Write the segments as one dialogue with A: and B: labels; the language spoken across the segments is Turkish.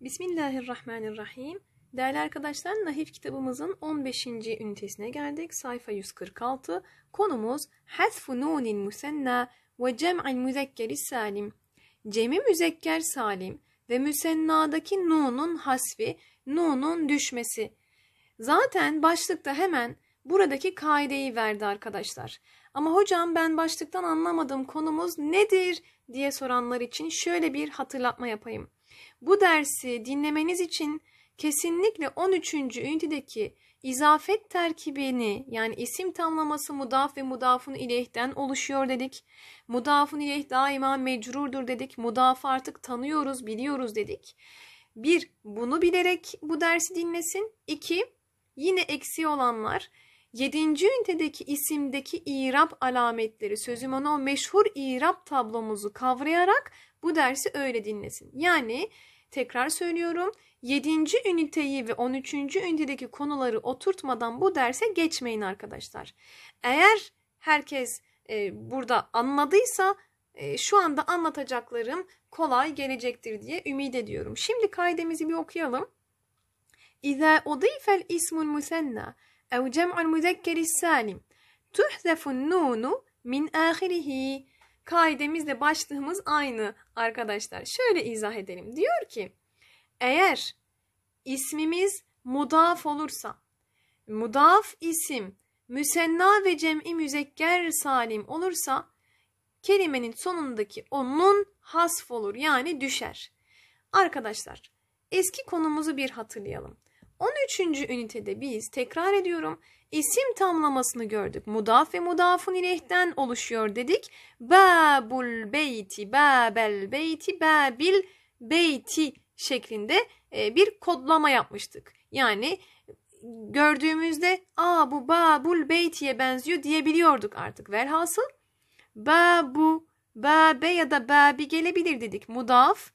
A: Bismillahirrahmanirrahim. Değerli arkadaşlar, Nahif kitabımızın 15. ünitesine geldik. Sayfa 146. Konumuz Hasfu nunin musenna ve cem'il müzekkeri salim. Cem'i müzekker salim ve müsennadaki nunun hasfi, nunun düşmesi. Zaten başlıkta hemen buradaki kaideyi verdi arkadaşlar. Ama hocam ben başlıktan anlamadığım konumuz nedir diye soranlar için şöyle bir hatırlatma yapayım. Bu dersi dinlemeniz için kesinlikle 13. ünitedeki izafet terkibini yani isim tamlaması mudaf ve mudafun ileyhten oluşuyor dedik. Mudafun ileyh daima mecrurdur dedik. Mudafı artık tanıyoruz, biliyoruz dedik. Bir, bunu bilerek bu dersi dinlesin. İki, yine eksi olanlar 7. ünitedeki isimdeki irap alametleri, sözüm ona o meşhur irap tablomuzu kavrayarak bu dersi öyle dinlesin. Yani Tekrar söylüyorum. 7. üniteyi ve 13. ünitedeki konuları oturtmadan bu derse geçmeyin arkadaşlar. Eğer herkes e, burada anladıysa e, şu anda anlatacaklarım kolay gelecektir diye ümit ediyorum. Şimdi kaidemizi bir okuyalım. İza udifel ismul musenna ev cem'ul müzekkeri salim tuhzefun nunu min ahirihi kaidemizle başlığımız aynı arkadaşlar. Şöyle izah edelim. Diyor ki eğer ismimiz mudaf olursa mudaf isim müsenna ve cem'i müzekker salim olursa kelimenin sonundaki onun hasf olur yani düşer. Arkadaşlar eski konumuzu bir hatırlayalım. 13. ünitede biz tekrar ediyorum isim tamlamasını gördük. Mudaf ve mudafun ilehten oluşuyor dedik. Babul beyti, babel beyti, babil beyti şeklinde e, bir kodlama yapmıştık. Yani gördüğümüzde aa bu babul beytiye benziyor diyebiliyorduk artık. Velhasıl babu, babe ya da babi gelebilir dedik. Mudaf,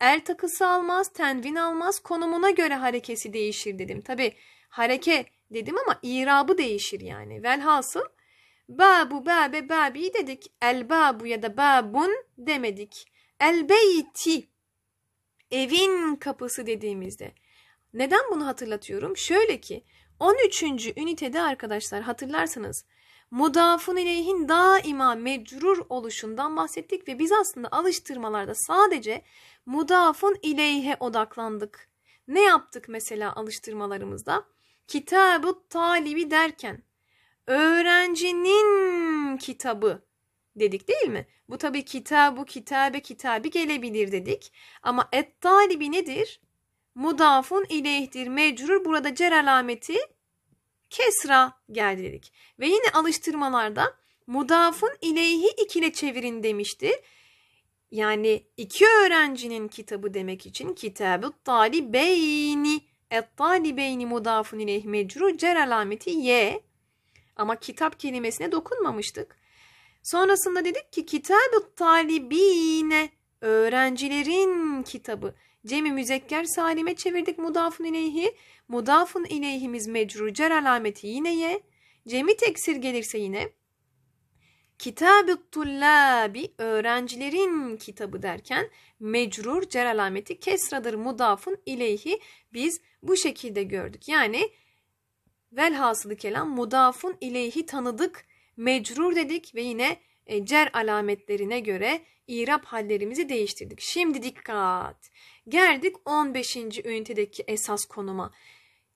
A: el takısı almaz, tenvin almaz, konumuna göre harekesi değişir dedim. Tabi hareke dedim ama irabı değişir yani. Velhasıl babu babe babi dedik. El babu ya da babun demedik. El beyti evin kapısı dediğimizde. Neden bunu hatırlatıyorum? Şöyle ki 13. ünitede arkadaşlar hatırlarsanız mudafun ileyhin daima mecrur oluşundan bahsettik ve biz aslında alıştırmalarda sadece mudafun ileyhe odaklandık. Ne yaptık mesela alıştırmalarımızda? kitabı talibi derken öğrencinin kitabı dedik değil mi? Bu tabi kitabı, kitabe, kitabı gelebilir dedik. Ama et talibi nedir? Mudafun ileyhtir mecrur. Burada cer alameti kesra geldi dedik. Ve yine alıştırmalarda mudafun ileyhi ikile çevirin demişti. Yani iki öğrencinin kitabı demek için kitabı talibeyni Et-talibeyni mudafun ileyh mecru cer alameti ye. Ama kitap kelimesine dokunmamıştık. Sonrasında dedik ki kitabı talibine öğrencilerin kitabı. Cemi müzekker salime çevirdik mudafun ileyhi. Mudafun ileyhimiz mecru cer alameti yine ye. Cemi teksir gelirse yine Kitab-ı tullabi öğrencilerin kitabı derken mecrur cer alameti kesradır mudafun ileyhi biz bu şekilde gördük. Yani velhasılı kelam mudafun ileyhi tanıdık mecrur dedik ve yine e, cer alametlerine göre irap hallerimizi değiştirdik. Şimdi dikkat. Geldik 15. ünitedeki esas konuma.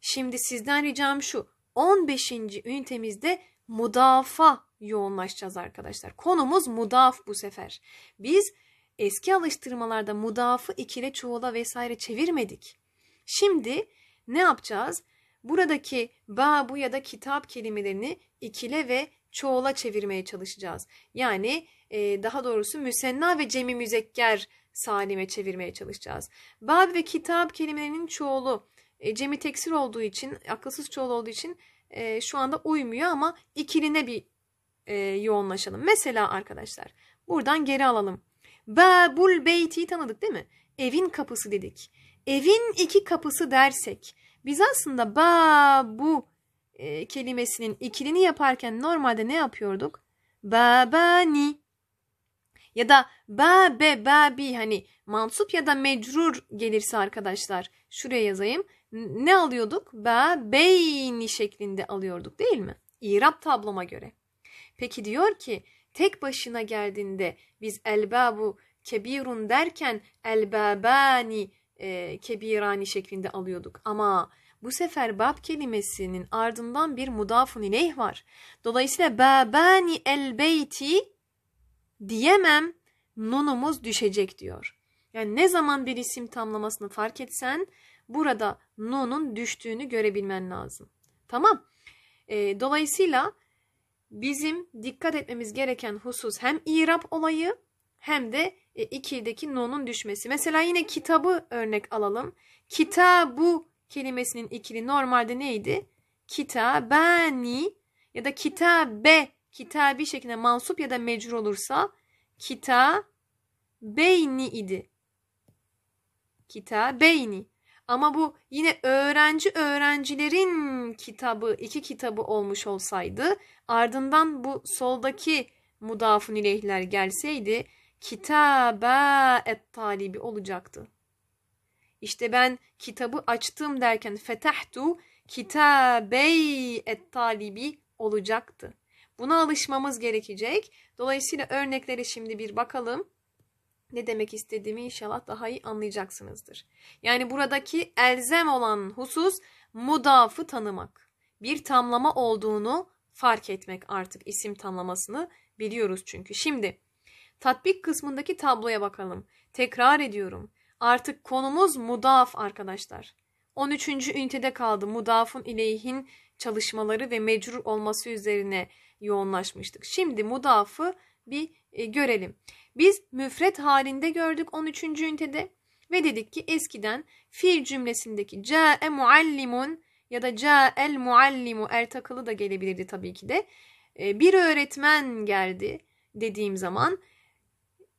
A: Şimdi sizden ricam şu. 15. ünitemizde mudafa yoğunlaşacağız arkadaşlar. Konumuz mudaf bu sefer. Biz eski alıştırmalarda mudafı ikile çoğula vesaire çevirmedik. Şimdi ne yapacağız? Buradaki babu ya da kitap kelimelerini ikile ve çoğula çevirmeye çalışacağız. Yani e, daha doğrusu müsenna ve cemi müzekker salime çevirmeye çalışacağız. Bab ve kitap kelimelerinin çoğulu e, cemi teksir olduğu için, akılsız çoğul olduğu için e, şu anda uymuyor ama ikiline bir e, yoğunlaşalım. Mesela arkadaşlar buradan geri alalım. Babul beyti tanıdık değil mi? Evin kapısı dedik. Evin iki kapısı dersek biz aslında babu e, kelimesinin ikilini yaparken normalde ne yapıyorduk? Babani ya da babe babi hani mansup ya da mecrur gelirse arkadaşlar şuraya yazayım. Ne alıyorduk? Ba beyni şeklinde alıyorduk değil mi? İrab tabloma göre. Peki diyor ki tek başına geldiğinde biz elbabu kebirun derken elbabani e, kebirani şeklinde alıyorduk. Ama bu sefer bab kelimesinin ardından bir mudafun ileyh var. Dolayısıyla babani elbeyti diyemem nunumuz düşecek diyor. Yani ne zaman bir isim tamlamasını fark etsen burada nunun düştüğünü görebilmen lazım. Tamam. E, dolayısıyla bizim dikkat etmemiz gereken husus hem irap olayı hem de e, ikideki nonun düşmesi. Mesela yine kitabı örnek alalım. Kitabu kelimesinin ikili normalde neydi? Kitabani ya da kitabe kitabi şeklinde mansup ya da mecrur olursa kitabeyni idi. Kitabeyni. Ama bu yine öğrenci öğrencilerin kitabı, iki kitabı olmuş olsaydı ardından bu soldaki mudafun ileyhler gelseydi kitaba et talibi olacaktı. İşte ben kitabı açtım derken fetahtu kitabey et talibi olacaktı. Buna alışmamız gerekecek. Dolayısıyla örneklere şimdi bir bakalım ne demek istediğimi inşallah daha iyi anlayacaksınızdır. Yani buradaki elzem olan husus mudafı tanımak. Bir tamlama olduğunu fark etmek artık isim tamlamasını biliyoruz çünkü. Şimdi tatbik kısmındaki tabloya bakalım. Tekrar ediyorum. Artık konumuz mudaf arkadaşlar. 13. ünitede kaldı. Mudafun ileyhin çalışmaları ve mecrur olması üzerine yoğunlaşmıştık. Şimdi mudafı bir e, görelim. Biz müfret halinde gördük 13. ünitede ve dedik ki eskiden fiil cümlesindeki ca'e muallimun ya da ca'el muallimu er takılı da gelebilirdi tabii ki de. E, bir öğretmen geldi dediğim zaman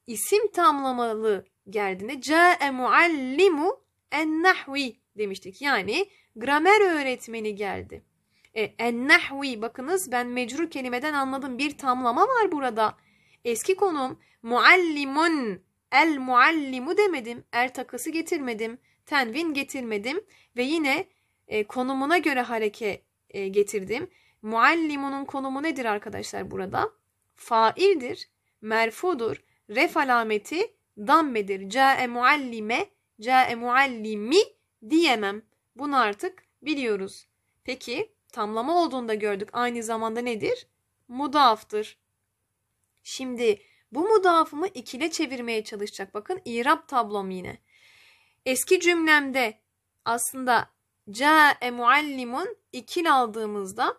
A: isim tamlamalı geldiğinde ca'e muallimu en nahvi demiştik. Yani gramer öğretmeni geldi. E, en nahvi bakınız ben mecrur kelimeden anladım bir tamlama var burada. Eski konum Muallimun. El muallimu demedim. Er takası getirmedim. Tenvin getirmedim. Ve yine e, konumuna göre hareke e, getirdim. Muallimunun konumu nedir arkadaşlar burada? Faildir. Merfudur. Ref alameti dammedir. Ca'e muallime, ca'e muallimi diyemem. Bunu artık biliyoruz. Peki tamlama olduğunda gördük. Aynı zamanda nedir? Mudaftır. Şimdi bu mudafımı ikile çevirmeye çalışacak. Bakın irab tablom yine. Eski cümlemde aslında ca'e muallimun ikil aldığımızda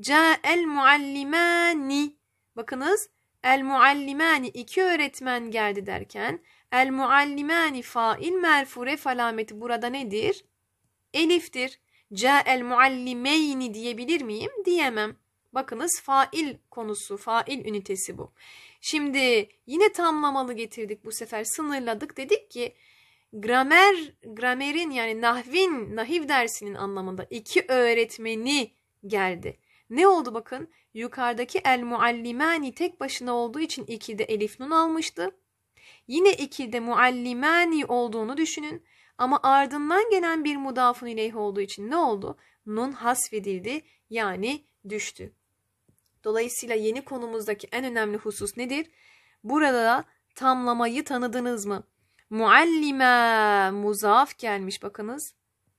A: ca'el muallimani bakınız el muallimani iki öğretmen geldi derken el muallimani fail merfu ref alameti burada nedir? Eliftir. Ca'el muallimeyni diyebilir miyim? Diyemem. Bakınız fail konusu, fail ünitesi bu. Şimdi yine tamlamalı getirdik bu sefer sınırladık dedik ki gramer gramerin yani nahvin nahiv dersinin anlamında iki öğretmeni geldi. Ne oldu bakın? Yukarıdaki el muallimani tek başına olduğu için 2'de elif nun almıştı. Yine iki de muallimani olduğunu düşünün ama ardından gelen bir mudafun ileyh olduğu için ne oldu? Nun hasfedildi yani düştü. Dolayısıyla yeni konumuzdaki en önemli husus nedir? Burada da tamlamayı tanıdınız mı? Muallime muzaf gelmiş bakınız.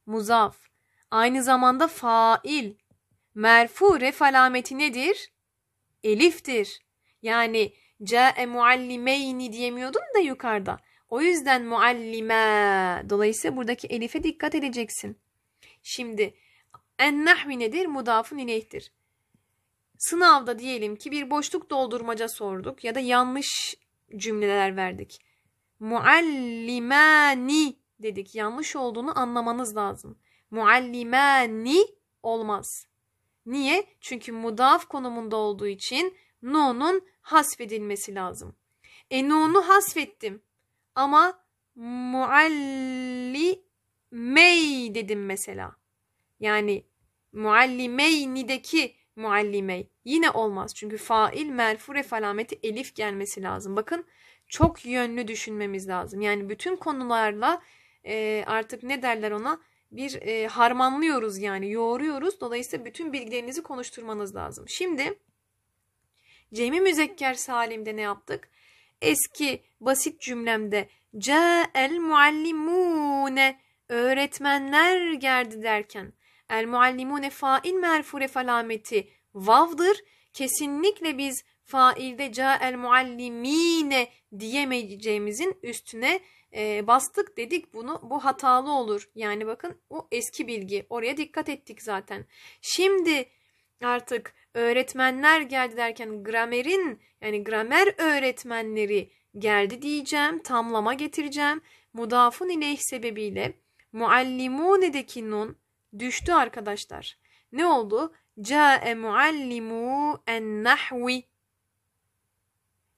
A: Muzaf. Aynı zamanda fail. Merfu ref alameti nedir? Eliftir. Yani cae muallimeyni diyemiyordun da yukarıda. O yüzden muallime. Dolayısıyla buradaki elife dikkat edeceksin. Şimdi en nahvi nedir? Mudafun ileyhtir. Sınavda diyelim ki bir boşluk doldurmaca sorduk ya da yanlış cümleler verdik. Muallimani dedik. Yanlış olduğunu anlamanız lazım. Muallimani olmaz. Niye? Çünkü mudaf konumunda olduğu için nunun hasfedilmesi lazım. E nunu hasfettim ama muallimey dedim mesela. Yani muallimeynideki muallimey. Yine olmaz çünkü fail merfu ref alameti elif gelmesi lazım. Bakın çok yönlü düşünmemiz lazım. Yani bütün konularla e, artık ne derler ona bir e, harmanlıyoruz yani yoğuruyoruz. Dolayısıyla bütün bilgilerinizi konuşturmanız lazım. Şimdi Cemi Müzekker Salim'de ne yaptık? Eski basit cümlemde Ca'el muallimune öğretmenler geldi derken El muallimune fail merfure falameti vavdır. Kesinlikle biz failde ca el muallimine diyemeyeceğimizin üstüne e, bastık dedik bunu bu hatalı olur. Yani bakın o eski bilgi oraya dikkat ettik zaten. Şimdi artık öğretmenler geldi derken gramerin yani gramer öğretmenleri geldi diyeceğim tamlama getireceğim. Mudafun ileyh sebebiyle muallimunedeki nun düştü arkadaşlar. Ne oldu? Ca'e muallimu en nahvi.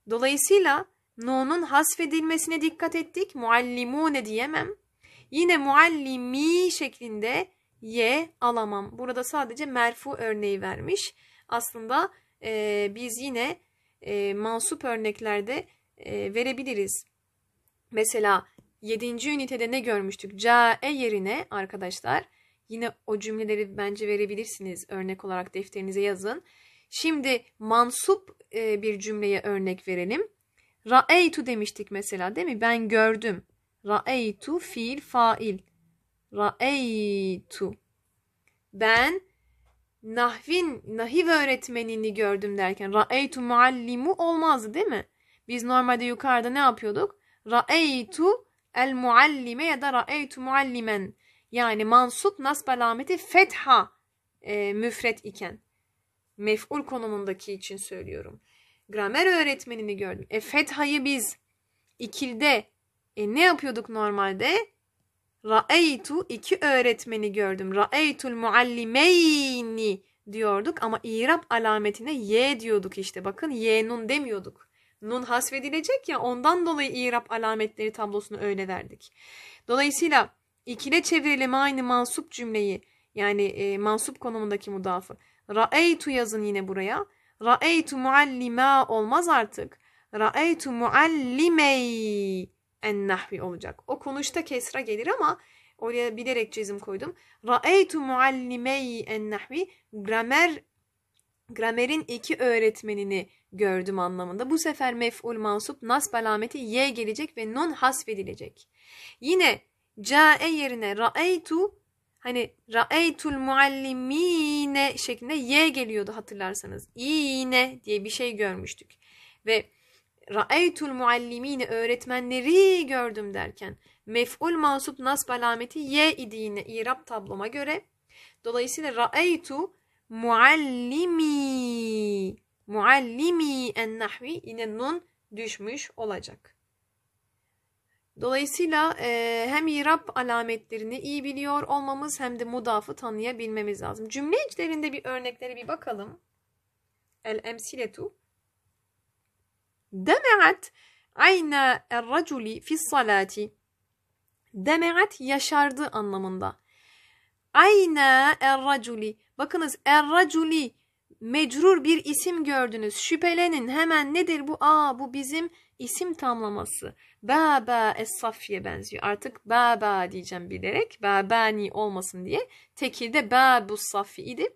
A: Dolayısıyla no'nun hasfedilmesine dikkat ettik. ne diyemem. Yine muallimi şeklinde y alamam. Burada sadece merfu örneği vermiş. Aslında e, biz yine e, mansup örneklerde e, verebiliriz. Mesela 7. ünitede ne görmüştük? Ca'e yerine arkadaşlar Yine o cümleleri bence verebilirsiniz. Örnek olarak defterinize yazın. Şimdi mansup e, bir cümleye örnek verelim. Ra'eytu demiştik mesela değil mi? Ben gördüm. Ra'eytu fiil fail. Ra'eytu. Ben nahvin, nahiv öğretmenini gördüm derken ra'eytu muallimu olmazdı değil mi? Biz normalde yukarıda ne yapıyorduk? Ra'eytu el muallime ya da ra'eytu muallimen yani mansup nasb alameti fetha e, müfret iken mef'ul konumundaki için söylüyorum. Gramer öğretmenini gördüm. E fethayı biz ikilde e, ne yapıyorduk normalde? Ra'eytu iki öğretmeni gördüm. Ra'eytul muallimeyni diyorduk ama irab alametine y diyorduk işte. Bakın y nun demiyorduk. Nun hasfedilecek ya ondan dolayı irab alametleri tablosunu öyle verdik. Dolayısıyla İkile çevirelim aynı mansup cümleyi. Yani e, mansup konumundaki mudafı. Ra'eytu yazın yine buraya. Ra'eytu muallima olmaz artık. Ra'eytu muallimey en nahvi olacak. O konuşta kesra gelir ama oraya bilerek cezim koydum. Ra'eytu muallimey en nahvi gramer gramerin iki öğretmenini gördüm anlamında. Bu sefer mef'ul mansup nasb alameti y gelecek ve non hasfedilecek. Yine Ca'e yerine ra'eytu hani ra'eytul muallimine şeklinde y geliyordu hatırlarsanız. İne diye bir şey görmüştük. Ve ra'eytul muallimine öğretmenleri gördüm derken mef'ul mansup nasb alameti y idi yine irap tabloma göre. Dolayısıyla ra'eytu muallimi muallimi en nahvi yine nun düşmüş olacak. Dolayısıyla e, hem irap alametlerini iyi biliyor olmamız hem de mudafı tanıyabilmemiz lazım. Cümle içlerinde bir örnekleri bir bakalım. El emsiletu. Deme'at ayna er-raculi fi salati. Deme'at yaşardı anlamında. Ayna er-raculi. Bakınız er-raculi mecrur bir isim gördünüz. Şüphelenin hemen nedir bu? Aa bu bizim isim tamlaması. Baba es Safiye benziyor. Artık Baba diyeceğim bilerek. Babani olmasın diye. Teki de Babu Safi idi.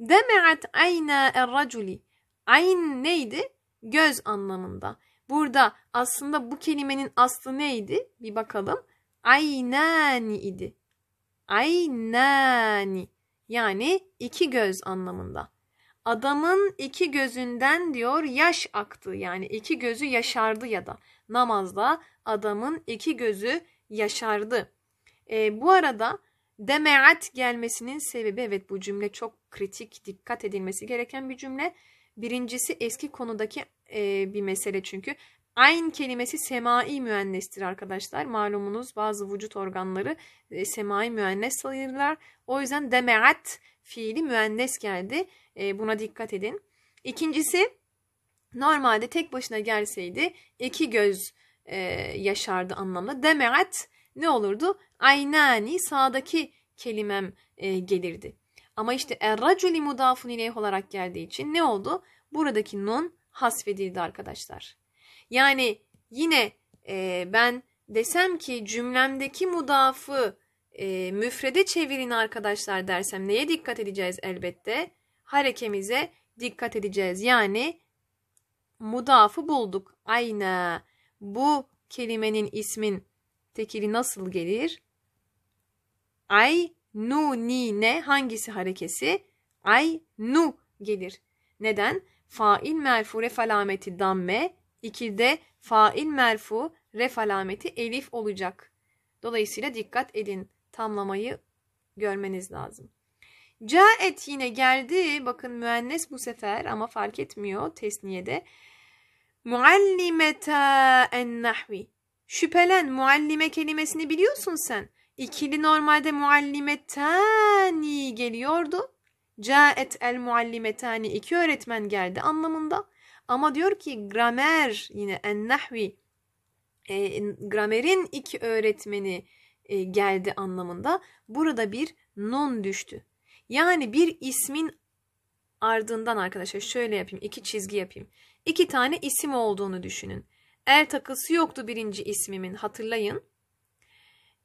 A: Deme'at ayna er raculi. Ayn neydi? Göz anlamında. Burada aslında bu kelimenin aslı neydi? Bir bakalım. Aynani idi. Aynani. Yani iki göz anlamında. Adamın iki gözünden diyor yaş aktı yani iki gözü yaşardı ya da namazda adamın iki gözü yaşardı. E, bu arada demeat gelmesinin sebebi evet bu cümle çok kritik dikkat edilmesi gereken bir cümle. Birincisi eski konudaki e, bir mesele çünkü. Ayn kelimesi semai müennestir arkadaşlar. Malumunuz bazı vücut organları e, semai müennes sayılırlar. O yüzden demeat fiili müennes geldi. E, buna dikkat edin. İkincisi Normalde tek başına gelseydi iki göz e, yaşardı anlamda. Demeet ne olurdu? Aynani sağdaki kelimem e, gelirdi. Ama işte erraculi mudafun ileyh olarak geldiği için ne oldu? Buradaki nun hasfedildi arkadaşlar. Yani yine e, ben desem ki cümlemdeki mudafı e, müfrede çevirin arkadaşlar dersem neye dikkat edeceğiz elbette? Harekemize dikkat edeceğiz. Yani mudafı bulduk. Ayna. Bu kelimenin ismin tekili nasıl gelir? Ay, nu, ni, ne hangisi harekesi? Ay, nu gelir. Neden? Fail merfu ref alameti damme, İkide fail merfu ref alameti elif olacak. Dolayısıyla dikkat edin. Tamlamayı görmeniz lazım. Caet yine geldi. Bakın müennes bu sefer ama fark etmiyor tesniyede. Muallimeta en nahvi. Şüphelen muallime kelimesini biliyorsun sen. İkili normalde muallimetani geliyordu. Caet el muallimetani iki öğretmen geldi anlamında. Ama diyor ki gramer yine en nahvi e, gramerin iki öğretmeni e, geldi anlamında. Burada bir non düştü. Yani bir ismin ardından arkadaşlar şöyle yapayım iki çizgi yapayım iki tane isim olduğunu düşünün. Er takısı yoktu birinci ismimin hatırlayın.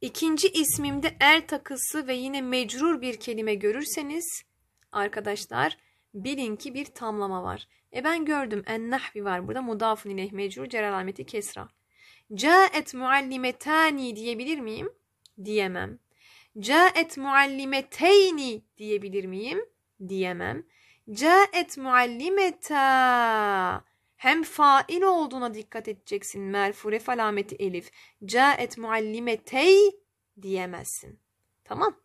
A: İkinci ismimde er takısı ve yine mecrur bir kelime görürseniz arkadaşlar bilin ki bir tamlama var. E ben gördüm en nahvi var burada mudafun ileyh mecrur celal alameti kesra. Caet muallimetani diyebilir miyim? Diyemem. Caet muallimeteyni diyebilir miyim? Diyemem. Caet muallimeta. Hem fail olduğuna dikkat edeceksin. Merfu ref alameti elif. Caet muallimetey diyemezsin. Tamam.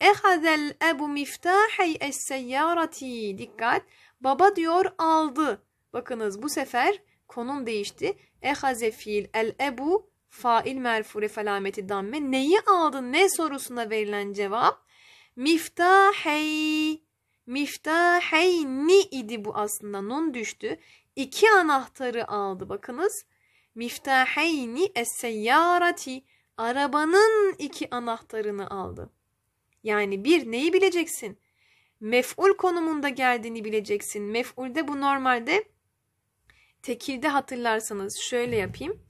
A: Ehazel ebu miftahey es seyyarati. Dikkat. Baba diyor aldı. Bakınız bu sefer konum değişti. Ehaze fiil el ebu fail merfu ref alameti damme. Neyi aldı Ne sorusuna verilen cevap? Miftahey miftaheyni idi bu aslında. Nun düştü. İki anahtarı aldı bakınız. Miftaheyni es-seyyarati arabanın iki anahtarını aldı. Yani bir neyi bileceksin? Mef'ul konumunda geldiğini bileceksin. Mef'ulde bu normalde tekilde hatırlarsanız şöyle yapayım.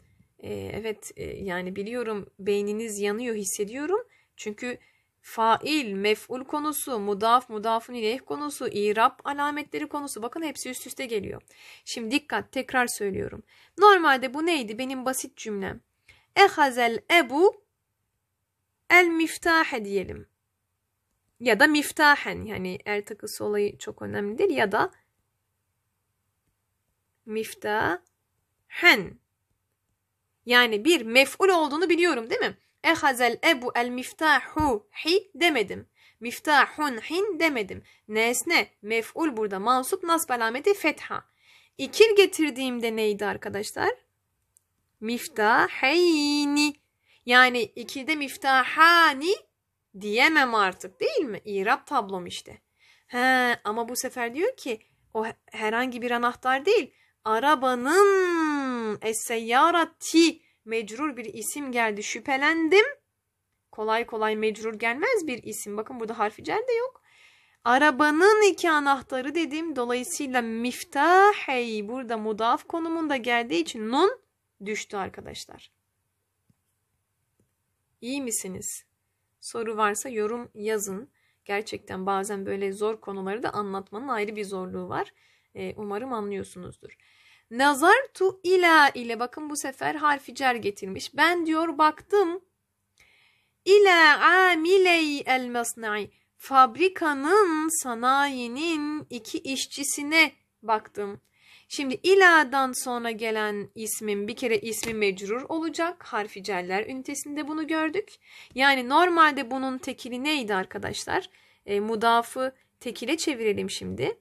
A: Ee, evet e, yani biliyorum beyniniz yanıyor hissediyorum. Çünkü fail, mef'ul konusu, mudaf, mudafun ileyh konusu, irab, alametleri konusu. Bakın hepsi üst üste geliyor. Şimdi dikkat tekrar söylüyorum. Normalde bu neydi benim basit cümlem? Ehazel ebu el miftahe diyelim. Ya da miftahen yani el takısı olayı çok önemlidir ya da miftahen yani bir mef'ul olduğunu biliyorum değil mi? Ehazel ebu el miftahu hi demedim. Miftahun hin demedim. Nesne, mef'ul burada mansup nasb alameti fetha. İkir getirdiğimde neydi arkadaşlar? Miftaheyni. Yani ikide miftahani diyemem artık değil mi? İrab tablom işte. He, ama bu sefer diyor ki o herhangi bir anahtar değil. Arabanın es-seyyarati mecrur bir isim geldi. Şüphelendim. Kolay kolay mecrur gelmez bir isim. Bakın burada harfi cel de yok. Arabanın iki anahtarı dedim. Dolayısıyla miftahey burada mudaf konumunda geldiği için nun düştü arkadaşlar. İyi misiniz? Soru varsa yorum yazın. Gerçekten bazen böyle zor konuları da anlatmanın ayrı bir zorluğu var. Ee, umarım anlıyorsunuzdur. Nazartu ila ile bakın bu sefer harfi cer getirmiş. Ben diyor baktım. İla amiley el masna'i. Fabrikanın, sanayinin iki işçisine baktım. Şimdi iladan sonra gelen ismin bir kere ismi mecrur olacak. Harfi cerler ünitesinde bunu gördük. Yani normalde bunun tekili neydi arkadaşlar? E, mudafı tekile çevirelim şimdi.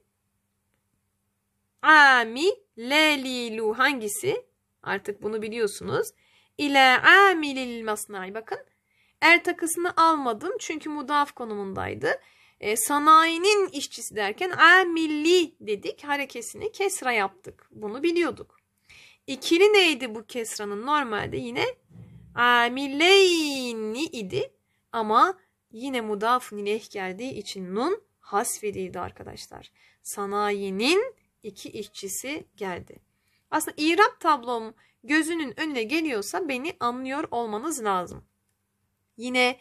A: Ami Lu hangisi? Artık bunu biliyorsunuz. İle amilil masnai. Bakın er takısını almadım çünkü mudaf konumundaydı. E, sanayinin işçisi derken amilli dedik. Harekesini kesra yaptık. Bunu biliyorduk. İkili neydi bu kesranın normalde yine? Amileyni idi. Ama yine mudaf nileh geldiği için nun hasfedildi arkadaşlar. Sanayinin iki işçisi geldi. Aslında İrab tablom gözünün önüne geliyorsa beni anlıyor olmanız lazım. Yine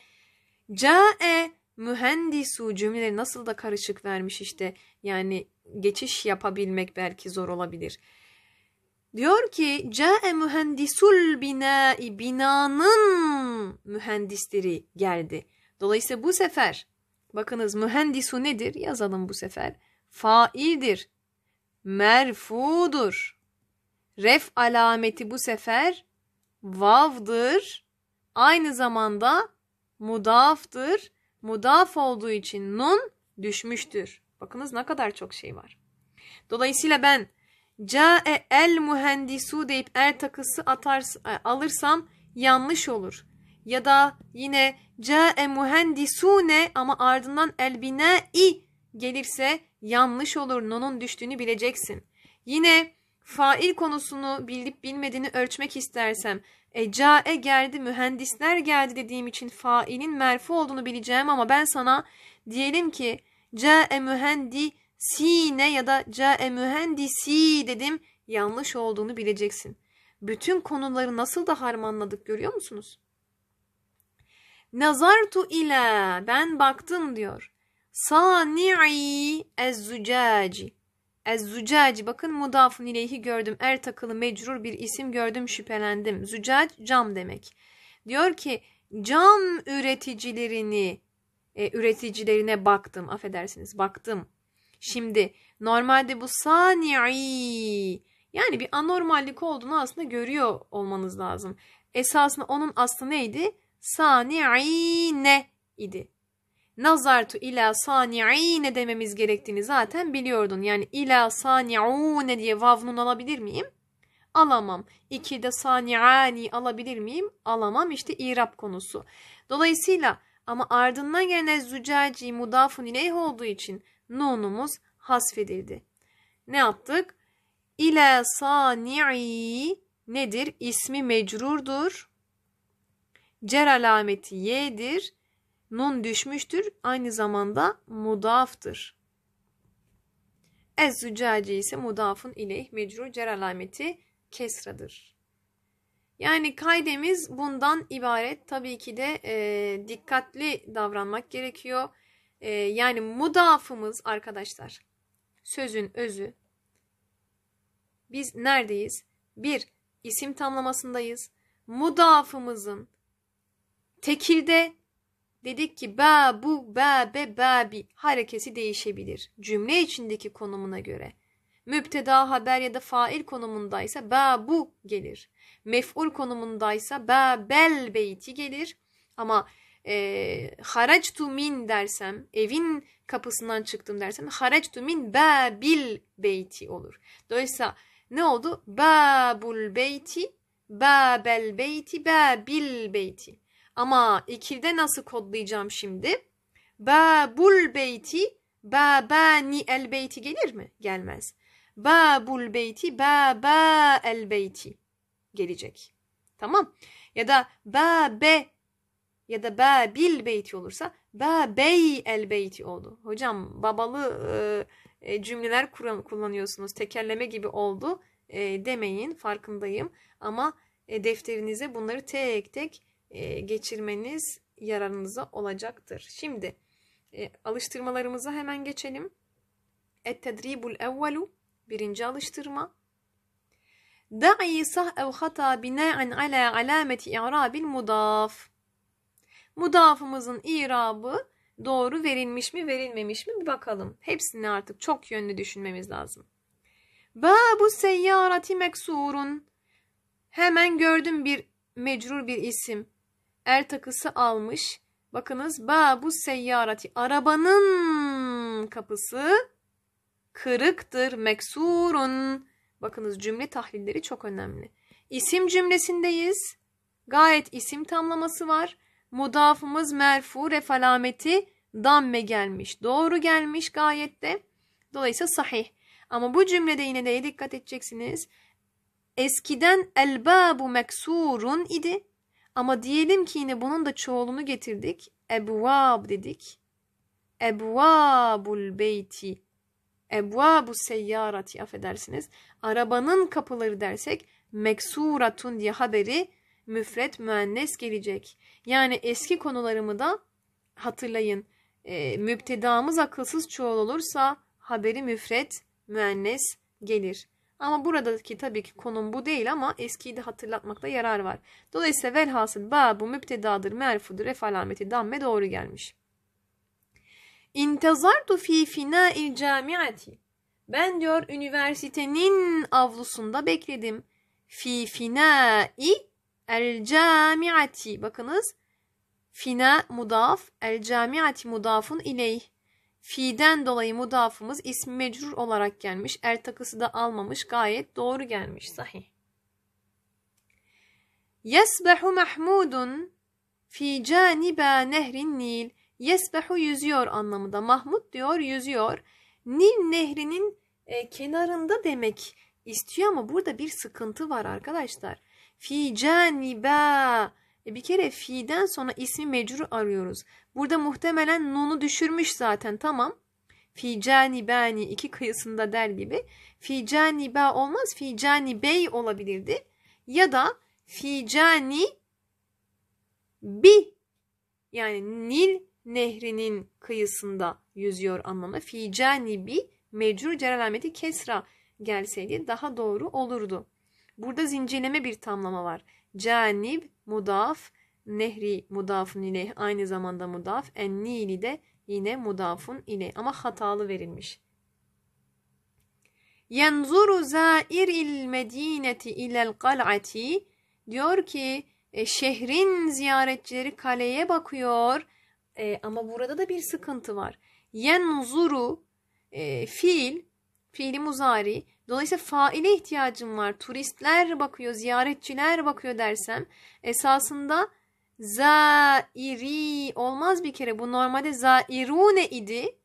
A: cae mühendisu cümleleri nasıl da karışık vermiş işte. Yani geçiş yapabilmek belki zor olabilir. Diyor ki cae mühendisul binai binanın mühendisleri geldi. Dolayısıyla bu sefer bakınız mühendisu nedir? Yazalım bu sefer. Faildir merfudur. Ref alameti bu sefer vavdır. Aynı zamanda mudaftır. Mudaf olduğu için nun düşmüştür. Bakınız ne kadar çok şey var. Dolayısıyla ben Ca'e el muhendisu deyip er takısı atar, e, alırsam yanlış olur. Ya da yine Ca'e mühendisune ama ardından el i gelirse yanlış olur nonun düştüğünü bileceksin. Yine fail konusunu bilip bilmediğini ölçmek istersem ecae geldi mühendisler geldi dediğim için failin merfu olduğunu bileceğim ama ben sana diyelim ki cae mühendi sine ya da cae mühendisi dedim yanlış olduğunu bileceksin. Bütün konuları nasıl da harmanladık görüyor musunuz? Nazartu ile ben baktım diyor. Sani'i ezzucaci. Ezzucaci bakın mudafun ileyhi gördüm. Er takılı mecrur bir isim gördüm şüphelendim. Zucac cam demek. Diyor ki cam üreticilerini e, üreticilerine baktım. Affedersiniz baktım. Şimdi normalde bu sani'i yani bir anormallik olduğunu aslında görüyor olmanız lazım. Esasında onun aslı neydi? ne idi nazartu ila sani'ine dememiz gerektiğini zaten biliyordun. Yani ila sani'une diye vavnun alabilir miyim? Alamam. İki de sani'ani alabilir miyim? Alamam. İşte irap konusu. Dolayısıyla ama ardından gelen zücaci mudafun ileyh olduğu için nunumuz hasfedildi. Ne yaptık? İle sani'i nedir? İsmi mecrurdur. Cer alameti y'dir Nun düşmüştür. Aynı zamanda mudaftır. Ez-züccaci ise mudafın ileyh mecru cer alameti kesradır. Yani kaydemiz bundan ibaret. Tabii ki de e, dikkatli davranmak gerekiyor. E, yani mudafımız arkadaşlar sözün özü. Biz neredeyiz? Bir, isim tamlamasındayız. Mudafımızın tekilde Dedik ki ba bu ba be ba bi harekesi değişebilir cümle içindeki konumuna göre. Mübteda haber ya da fail konumundaysa ba bu gelir. Mef'ul konumundaysa ba bel beyti gelir. Ama e, haraçtu min dersem, evin kapısından çıktım dersem haraçtu min ba bil beyti olur. Dolayısıyla ne oldu? Babul beyti, babel beyti, bil beyti. Ama ikilde nasıl kodlayacağım şimdi? Babul beyti babani el beyti gelir mi? Gelmez. Babul beyti baba el beyti gelecek. Tamam. Ya da babe ya da babil beyti olursa babey el beyti oldu. Hocam babalı e, e cümleler kullanıyorsunuz. Tekerleme gibi oldu e, demeyin farkındayım. Ama e, defterinize bunları tek tek e, geçirmeniz yararınıza olacaktır. Şimdi e, alıştırmalarımıza hemen geçelim. Et tedribul evvelu birinci alıştırma. Da'i sah ev hata binaen ala alameti i'rabil mudaf. Mudafımızın irabı doğru verilmiş mi verilmemiş mi bir bakalım. Hepsini artık çok yönlü düşünmemiz lazım. Babu seyyarati meksurun. Hemen gördüm bir mecrur bir isim er takısı almış. Bakınız ba bu seyyarati arabanın kapısı kırıktır meksurun. Bakınız cümle tahlilleri çok önemli. İsim cümlesindeyiz. Gayet isim tamlaması var. Mudafımız merfu ref alameti damme gelmiş. Doğru gelmiş gayet de. Dolayısıyla sahih. Ama bu cümlede yine neye dikkat edeceksiniz? Eskiden elbabu meksurun idi. Ama diyelim ki yine bunun da çoğulunu getirdik. Ebvab dedik. Ebvabul beyti. Ebvabu seyyarati affedersiniz. Arabanın kapıları dersek meksuratun diye haberi müfret müennes gelecek. Yani eski konularımı da hatırlayın. E, müptedamız akılsız çoğul olursa haberi müfret müennes gelir. Ama buradaki tabii ki konum bu değil ama eskiyi de hatırlatmakta yarar var. Dolayısıyla velhasıl babu müptedadır merfudur ref alameti damme doğru gelmiş. İntezartu fi fina'il camiati. Ben diyor üniversitenin avlusunda bekledim. Fi fina'i el camiati. Bakınız fina mudaf el camiati mudafun ileyh. Fi'den dolayı mudafımız ismi mecrur olarak gelmiş. Er takısı da almamış. Gayet doğru gelmiş. Sahih. Yesbehu Mahmudun fi caniba nehrin nil. Yesbehu yüzüyor anlamında. Mahmud diyor yüzüyor. Nil nehrinin e, kenarında demek istiyor ama burada bir sıkıntı var arkadaşlar. Fi caniba. E, bir kere fi'den sonra ismi mecrur arıyoruz. Burada muhtemelen nunu düşürmüş zaten tamam. Fi canibani iki kıyısında der gibi. Fi caniba olmaz. Fi canibey olabilirdi. Ya da fi cani bi yani Nil nehrinin kıyısında yüzüyor anlamı. Fi canibi mecrur cer alameti kesra gelseydi daha doğru olurdu. Burada zincirleme bir tamlama var. Canib, mudaf, Nehri mudafun ile aynı zamanda mudaf. En nili de yine mudafun ile ama hatalı verilmiş. Yenzuru zair il medineti ilel kal'ati diyor ki e, şehrin ziyaretçileri kaleye bakıyor e, ama burada da bir sıkıntı var. Yenzuru e, fiil fiili muzari Dolayısıyla faile ihtiyacım var. Turistler bakıyor, ziyaretçiler bakıyor dersem esasında Zairi olmaz bir kere. Bu normalde zairune idi.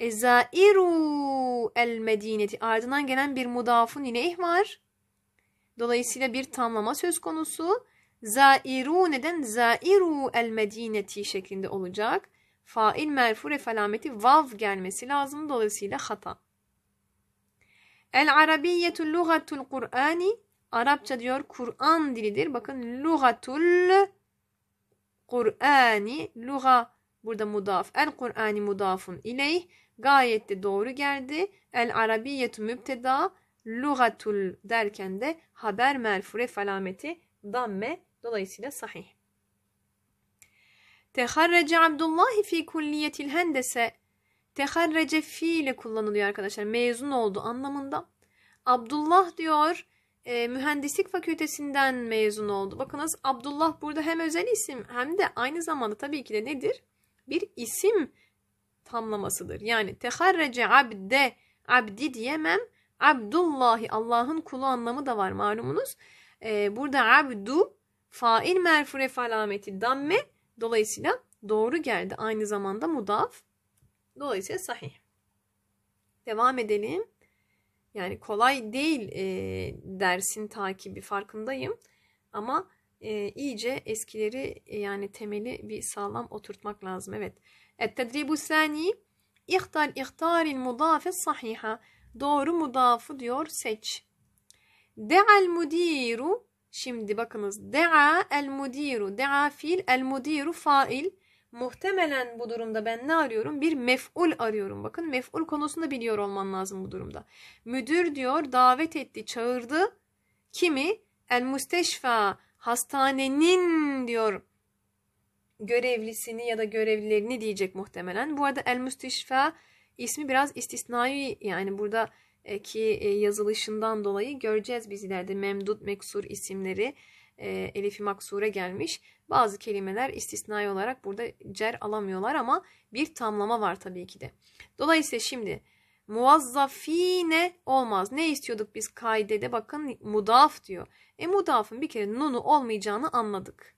A: E zairu el medineti. Ardından gelen bir mudafun ileyh eh var. Dolayısıyla bir tamlama söz konusu. Zairu neden zairu el medineti şeklinde olacak. Fail merfu ref vav gelmesi lazım. Dolayısıyla hata. El arabiyyetu lugatul kur'ani. Arapça diyor Kur'an dilidir. Bakın lugatul Kur'ani luga burada mudaf. El Kur'ani mudafun ileyh gayet de doğru geldi. El Arabiyyetu mübteda lugatul derken de haber merfure falameti damme dolayısıyla sahih. Teharrece Abdullah fi kulliyetil hendese. Teharrece fi ile kullanılıyor arkadaşlar. Mezun oldu anlamında. Abdullah diyor e, mühendislik fakültesinden mezun oldu. Bakınız Abdullah burada hem özel isim hem de aynı zamanda tabii ki de nedir? Bir isim tamlamasıdır. Yani teharrece abde, abdi diyemem. Abdullahi, Allah'ın kulu anlamı da var malumunuz. E, burada abdu, fail merfu ref alameti damme. Dolayısıyla doğru geldi. Aynı zamanda mudaf. Dolayısıyla sahih. Devam edelim. Yani kolay değil e, dersin takibi farkındayım. Ama e, iyice eskileri e, yani temeli bir sağlam oturtmak lazım. Evet. Et-tedribu sani ihtar ihtaril mudafe sahiha. Doğru mudafı diyor seç. De'al mudiru Şimdi bakınız. De'a el mudiru. De'a fiil. El mudiru fail. Muhtemelen bu durumda ben ne arıyorum? Bir mef'ul arıyorum. Bakın mef'ul konusunda biliyor olman lazım bu durumda. Müdür diyor davet etti, çağırdı. Kimi? El müsteşfa hastanenin diyor görevlisini ya da görevlilerini diyecek muhtemelen. Bu arada el müsteşfa ismi biraz istisnai yani burada e, ki e, yazılışından dolayı göreceğiz biz ileride Memdud Meksur isimleri e, Elif-i Maksur'a gelmiş. Bazı kelimeler istisnai olarak burada cer alamıyorlar ama bir tamlama var tabii ki de. Dolayısıyla şimdi muvazzafine olmaz. Ne istiyorduk biz kaidede? Bakın mudaf diyor. E mudafın bir kere nunu olmayacağını anladık.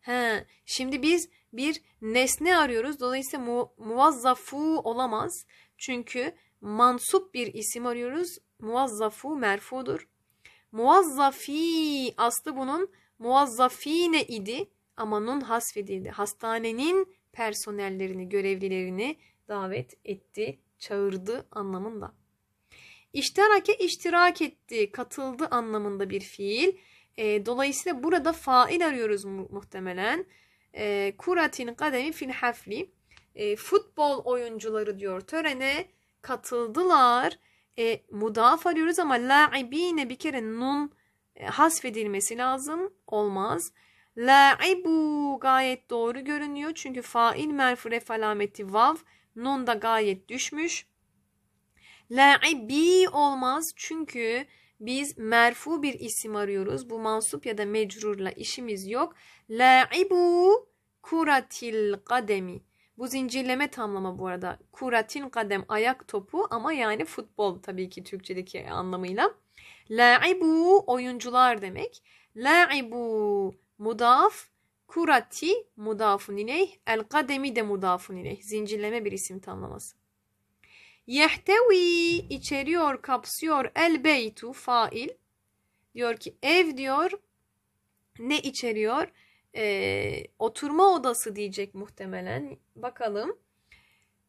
A: He, şimdi biz bir nesne arıyoruz. Dolayısıyla mu, muvazzafu olamaz. Çünkü mansup bir isim arıyoruz. Muvazzafu merfudur. Muvazzafi aslı bunun muvazzafine idi. Aman'ın hasfedildi. Hastanenin personellerini, görevlilerini davet etti, çağırdı anlamında. İştirake iştirak etti, katıldı anlamında bir fiil. E, dolayısıyla burada fail arıyoruz mu muhtemelen. E, kuratin kademi fil hafli. E, futbol oyuncuları diyor törene katıldılar. E, mudaf arıyoruz ama laibine bir kere nun e, hasfedilmesi lazım. Olmaz. La'ibu gayet doğru görünüyor. Çünkü fail merfu ref alameti vav. Nun da gayet düşmüş. La'ibi olmaz. Çünkü biz merfu bir isim arıyoruz. Bu mansup ya da mecrurla işimiz yok. La'ibu kuratil kademi. Bu zincirleme tamlama bu arada. kuratil kadem ayak topu ama yani futbol tabii ki Türkçedeki anlamıyla. La'ibu oyuncular demek. La'ibu Mudaf, kurati mudafun ileyh, el kademi de mudafun ileyh. Zincirleme bir isim tanımlaması. Yehtavi içeriyor, kapsıyor el beytu fail. Diyor ki ev diyor ne içeriyor? Ee, oturma odası diyecek muhtemelen. Bakalım.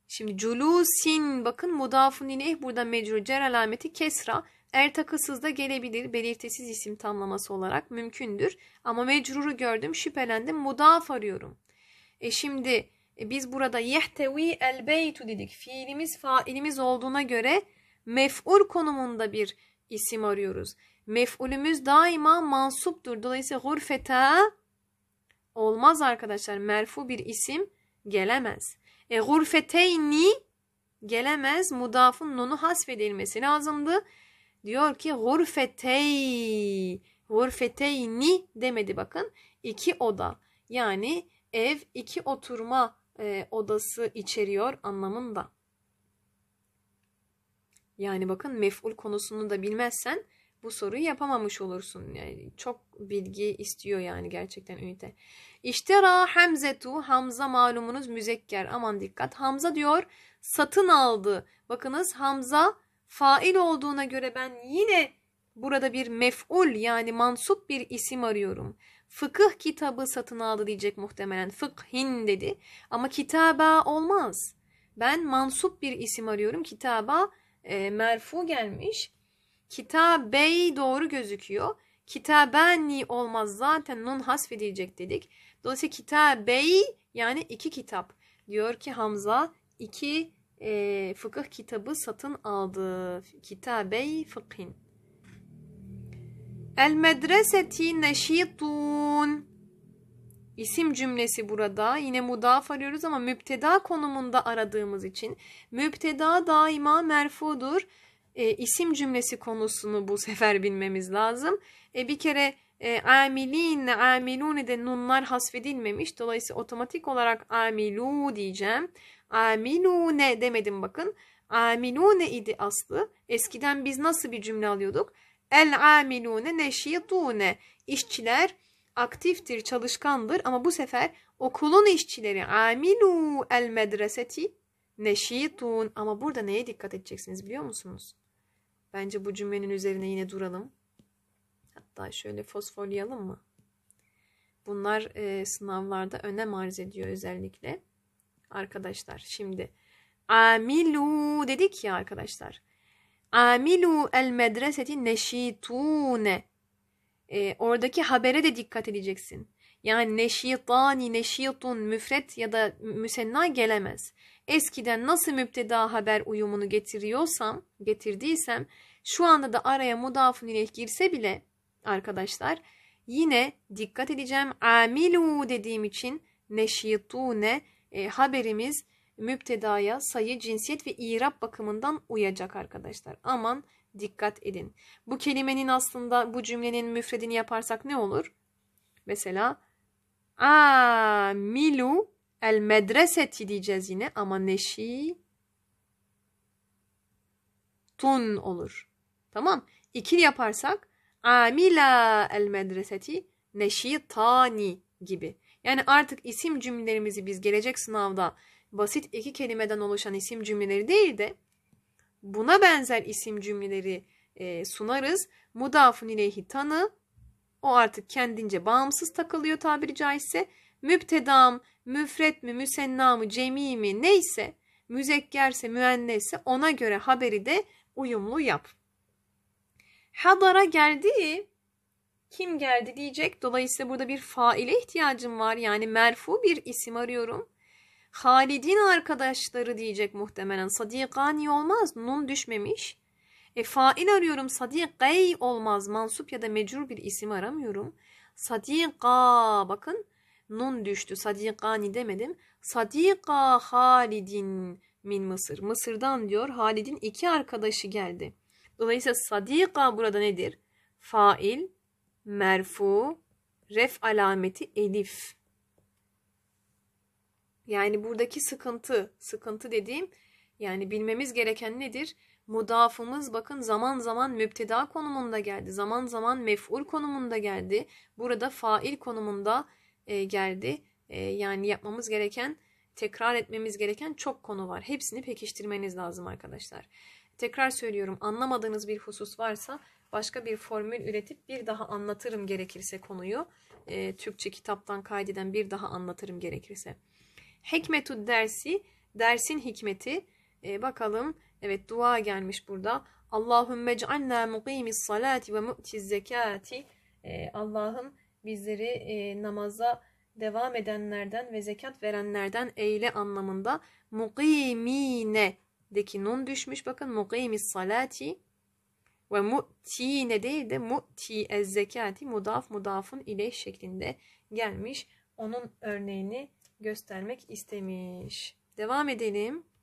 A: Şimdi culusin bakın mudafun ileyh burada mecrur cer alameti kesra. Er takısız da gelebilir. Belirtisiz isim tamlaması olarak mümkündür. Ama mecruru gördüm şüphelendim. Mudaf arıyorum. E şimdi e biz burada yehtevi el beytu dedik. Fiilimiz failimiz olduğuna göre mef'ul konumunda bir isim arıyoruz. Mef'ulümüz daima mansuptur. Dolayısıyla hurfeta olmaz arkadaşlar. Merfu bir isim gelemez. E, gurfeteyni gelemez. Mudafın nonu hasfedilmesi lazımdı. Diyor ki gurfetey. Gurfeteyni demedi bakın. İki oda. Yani ev iki oturma e, odası içeriyor anlamında. Yani bakın mef'ul konusunu da bilmezsen bu soruyu yapamamış olursun. Yani çok bilgi istiyor yani gerçekten ünite. İştera Hamzetu Hamza malumunuz müzekker aman dikkat. Hamza diyor satın aldı. Bakınız Hamza fail olduğuna göre ben yine burada bir mef'ul yani mansup bir isim arıyorum. Fıkıh kitabı satın aldı diyecek muhtemelen. Fıkhin dedi. Ama kitaba olmaz. Ben mansup bir isim arıyorum. Kitaba e, merfu gelmiş. Kitabey doğru gözüküyor. Kitabani olmaz zaten nun hasfedilecek dedik. Dolayısıyla kitabeyi yani iki kitap. Diyor ki Hamza iki e, fıkıh kitabı satın aldı. Kitabey fıkhin. El medreseti neşitun. İsim cümlesi burada. Yine mudaf arıyoruz ama müpteda konumunda aradığımız için. Müpteda daima merfudur. E, isim cümlesi konusunu bu sefer bilmemiz lazım. E, bir kere e, amilinle amilune de nunlar hasfedilmemiş. Dolayısıyla otomatik olarak amilu diyeceğim. Amilune demedim bakın. Amilune idi aslı. Eskiden biz nasıl bir cümle alıyorduk? El amilune neşitune. İşçiler aktiftir, çalışkandır ama bu sefer okulun işçileri amilu el medreseti neşitun. Ama burada neye dikkat edeceksiniz biliyor musunuz? Bence bu cümlenin üzerine yine duralım. Hatta şöyle fosforlayalım mı? Bunlar e, sınavlarda önem arz ediyor özellikle. Arkadaşlar şimdi amilu dedik ya arkadaşlar. Amilu el medreseti neşitune. E, oradaki habere de dikkat edeceksin. Yani neşitani, neşitun, müfret ya da müsenna gelemez. Eskiden nasıl müpteda haber uyumunu getiriyorsam, getirdiysem şu anda da araya mudafun ile girse bile arkadaşlar. Yine dikkat edeceğim. Amilu dediğim için neşitune e, haberimiz müptedaya sayı, cinsiyet ve irap bakımından uyacak arkadaşlar. Aman dikkat edin. Bu kelimenin aslında bu cümlenin müfredini yaparsak ne olur? Mesela amilu el medreseti diyeceğiz yine ama neşi tun olur. Tamam. İkili yaparsak amila el medreseti neşitani gibi. Yani artık isim cümlelerimizi biz gelecek sınavda basit iki kelimeden oluşan isim cümleleri değil de buna benzer isim cümleleri e, sunarız. Mudafun ileyhi tanı o artık kendince bağımsız takılıyor tabiri caizse. Mübtedam, müfret mi, müsenna mı, cemi mi neyse müzekkerse, müennesse ona göre haberi de uyumlu yap. Hadara geldi. Kim geldi diyecek. Dolayısıyla burada bir faile ihtiyacım var. Yani merfu bir isim arıyorum. Halid'in arkadaşları diyecek muhtemelen. Sadiqani olmaz. Nun düşmemiş. E fail arıyorum. Sadikay olmaz. Mansup ya da mecrur bir isim aramıyorum. Sadika bakın nun düştü. Sadiqani demedim. Sadika Halid'in min Mısır. Mısır'dan diyor Halid'in iki arkadaşı geldi. Dolayısıyla sadika burada nedir? Fail, merfu, ref alameti elif. Yani buradaki sıkıntı, sıkıntı dediğim yani bilmemiz gereken nedir? Mudafımız bakın zaman zaman müpteda konumunda geldi. Zaman zaman mef'ul konumunda geldi. Burada fail konumunda e, geldi. E, yani yapmamız gereken, tekrar etmemiz gereken çok konu var. Hepsini pekiştirmeniz lazım arkadaşlar. Tekrar söylüyorum anlamadığınız bir husus varsa başka bir formül üretip bir daha anlatırım gerekirse konuyu. E, Türkçe kitaptan kaydeden bir daha anlatırım gerekirse. Hekmetü dersi, dersin hikmeti. E, bakalım, evet dua gelmiş burada. Allahümme cealna muqimis salati ve mu'tiz zekati. E, ee, Allah'ım bizleri e, namaza devam edenlerden ve zekat verenlerden eyle anlamında mukimine Deki nun düşmüş. Bakın mukimis salati ve muti ne değil de mu'ti ez zekati mudaf mudafın ile şeklinde gelmiş. Onun örneğini göstermek istemiş. Devam edelim.